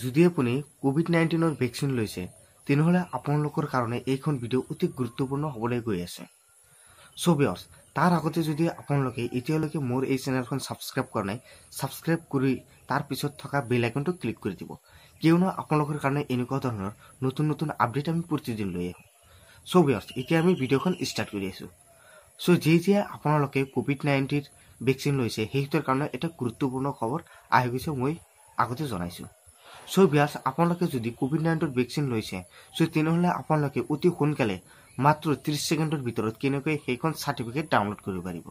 যদি আপুনি কোভিড নাইণ্টিনৰ ভেকচিন লৈছে তেনেহ'লে আপোনালোকৰ কাৰণে এইখন ভিডিঅ' অতি গুৰুত্বপূৰ্ণ হ'বলৈ গৈ আছে চবিয়ৰ্ছ তাৰ আগতে যদি আপোনালোকে এতিয়ালৈকে মোৰ এই চেনেলখন ছাবস্ক্ৰাইব কৰা নাই ছাবস্ক্ৰাইব কৰি তাৰ পিছত থকা বেল আইকনটো ক্লিক কৰি দিব কিয়নো আপোনালোকৰ কাৰণে এনেকুৱা ধৰণৰ নতুন নতুন আপডেট আমি প্ৰতিদিন লৈ আহোঁ চবিয়ৰ্ছ এতিয়া আমি ভিডিঅ'খন ষ্টাৰ্ট কৰি আছোঁ চ' যি যিয়ে আপোনালোকে কভিড নাইণ্টিন ভেকচিন লৈছে সেইটোৰ কাৰণে এটা গুৰুত্বপূৰ্ণ খবৰ আহি গৈছে মই আগতে জনাইছোঁ চ' বিয়াৰ্ছ আপোনালোকে যদি কভিড নাইণ্টিন ভেকচিন লৈছে চ' তেনেহ'লে আপোনালোকে অতি সোনকালে মাত্ৰ ত্ৰিছ ছেকেণ্ডৰ ভিতৰত কেনেকৈ সেইখন চাৰ্টিফিকেট ডাউনলোড কৰিব পাৰিব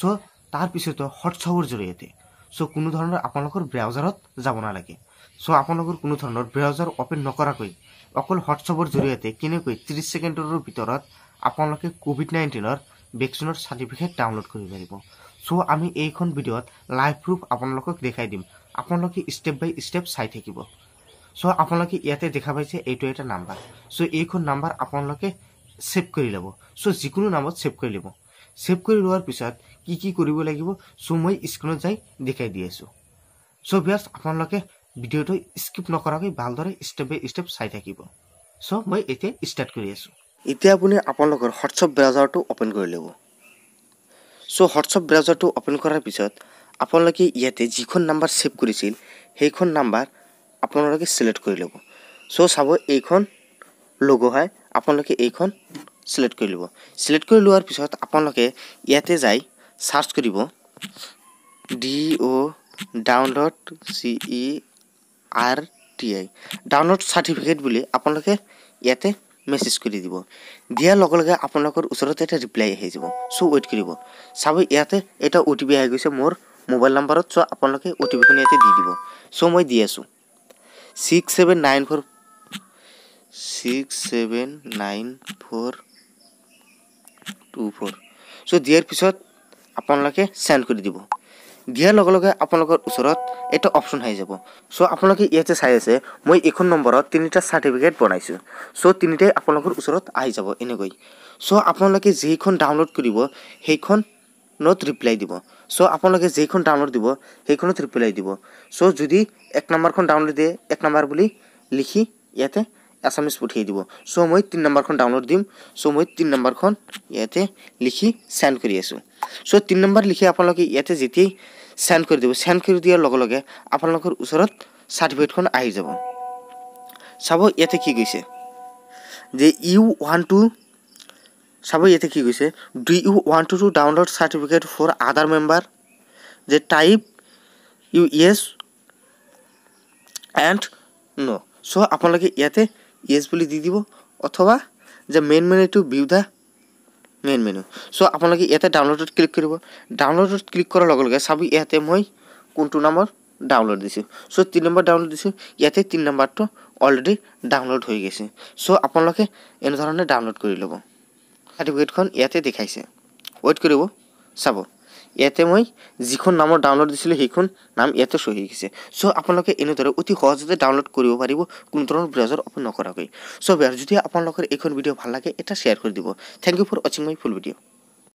চ' তাৰপিছতো হোৱাটছআপৰ জৰিয়তে চ' কোনো ধৰণৰ আপোনালোকৰ ব্ৰাউজাৰত যাব নালাগে চ' আপোনালোকৰ কোনো ধৰণৰ ব্ৰাউজাৰ অ'পেন নকৰাকৈ অকল হোৱাটছআপৰ জৰিয়তে কেনেকৈ ত্ৰিছ ছেকেণ্ডৰ ভিতৰত আপোনালোকে কভিড নাইণ্টিনৰ ভেকচিনৰ চাৰ্টিফিকেট ডাউনলোড কৰিব পাৰিব চ' আমি এইখন ভিডিঅ'ত লাইভ প্ৰুফ আপোনালোকক দেখাই দিম আপোনালোকে ষ্টেপ বাই ষ্টেপ চাই থাকিব চ' আপোনালোকে ইয়াতে দেখা পাইছে এইটো এটা নাম্বাৰ চ' এইখন নাম্বাৰ আপোনালোকে ছেভ কৰি ল'ব চ' যিকোনো নাম্বাৰত ছেভ কৰি ল'ব ছেভ কৰি লোৱাৰ পিছত কি কি কৰিব লাগিব চ' মই স্ক্ৰীণত যাই দেখাই দি আছোঁ চ' বেচ আপোনালোকে ভিডিঅ'টো স্কিপ নকৰাকৈ ভালদৰে ষ্টেপ বাই ষ্টেপ চাই থাকিব চ' মই এতিয়া ষ্টাৰ্ট কৰি আছোঁ এতিয়া আপুনি আপোনালোকৰ হোৱাটছএপ ব্ৰাউজাৰটো অ'পেন কৰি ল'ব চ' হোৱাটছএপ ব্ৰাউজাৰটো অ'পেন কৰাৰ পিছত আপোনালোকে ইয়াতে যিখন নাম্বাৰ ছেভ কৰিছিল সেইখন নাম্বাৰ আপোনালোকে চিলেক্ট কৰি ল'ব চ' চাব এইখন লগো হয় আপোনালোকে এইখন চিলেক্ট কৰি ল'ব চিলেক্ট কৰি লোৱাৰ পিছত আপোনালোকে ইয়াতে যাই ছাৰ্চ কৰিব D O' download C E R T I download certificate বুলি আপোনালোকে ইয়াতে মেছেজ কৰি দিব দিয়াৰ লগে লগে আপোনালোকৰ ওচৰতে এটা ৰিপ্লাই আহি যাব চ' ৱেইট কৰিব চাব ইয়াতে এটা অ' টি পি আহি গৈছে মোৰ মোবাইল নাম্বাৰত চ' আপোনালোকে অ' টি পিখন ইয়াতে দি দিব চ' মই দি আছোঁ six seven nine four six seven nine four two four so' দিয়াৰ পিছত আপোনালোকে চেণ্ড কৰি দিব দিয়াৰ লগে লগে আপোনালোকৰ ওচৰত এটা অপশ্যন আহি যাব চ' আপোনালোকে ইয়াতে চাই আছে মই এইখন নম্বৰত তিনিটা চাৰ্টিফিকেট বনাইছোঁ চ' তিনিটাই আপোনালোকৰ ওচৰত আহি যাব এনেকৈ চ' আপোনালোকে যিখন ডাউনলোড কৰিব সেইখন নট রিপ্লাই দিব সো আপনাদের যে ডাউনলোড দিব সেইখানত রিপ্লাই দিব সো যদি এক নম্বর ডাউনলোড দিয়ে এক নম্বর বলে লিখি ইয়াতে এস এম এছ পঠিয়ে দিব সো মই তিন নম্বর ডাউনলোড দিম সো মই তিন নম্বর ইয়াতে লিখি সেন্ড করে আসো সো তিন নম্বর লিখে আপনাদের ইয়াতে যেতেই সেন্ড করে দিব সেন্ড করে দিয়ার আপনার ওসর সার্টিফিকেট আহি যাব চাব ইয়াতে কি কৈছে যে ইউ ওয়ান টু চাব ইয়াতে কি কৈছে ডু ইউ ওৱান to to download certificate for other member যে type you yes and no' so' আপোনালোকে ইয়াতে ইয়েছ বুলি দি দিব অথবা যে মেইন মেনুটো view the main menu so' আপোনালোকে ইয়াতে ডাউনলোডত ক্লিক কৰিব ডাউনলোডত ক্লিক কৰাৰ লগে লগে চাবি ইয়াতে মই কোনটো নম্বৰ ডাউনলোড দিছোঁ চ' তিনি নম্বৰ ডাউনলোড দিছোঁ ইয়াতে তিনি নম্বৰটো অলৰেডি ডাউনলোড হৈ গৈছে চ' আপোনালোকে এনেধৰণে ডাউনলোড কৰি ল'ব চাৰ্টিফিকেটখন ইয়াতে দেখাইছে ৱেইট কৰিব চাব ইয়াতে মই যিখন নামৰ ডাউনলোড দিছিলোঁ সেইখন নাম ইয়াতে চহী গৈছে চ' আপোনালোকে এনেদৰে অতি সহজতে ডাউনলোড কৰিব পাৰিব কোনো ধৰণৰ ব্ৰাউজাৰ অপেন নকৰাকৈ চ' বেয়াৰ যদি আপোনালোকৰ এইখন ভিডিঅ' ভাল লাগে এটা শ্বেয়াৰ কৰি দিব থেংক ইউ ফৰ ৱাচিং মাই ফুল ভিডিঅ'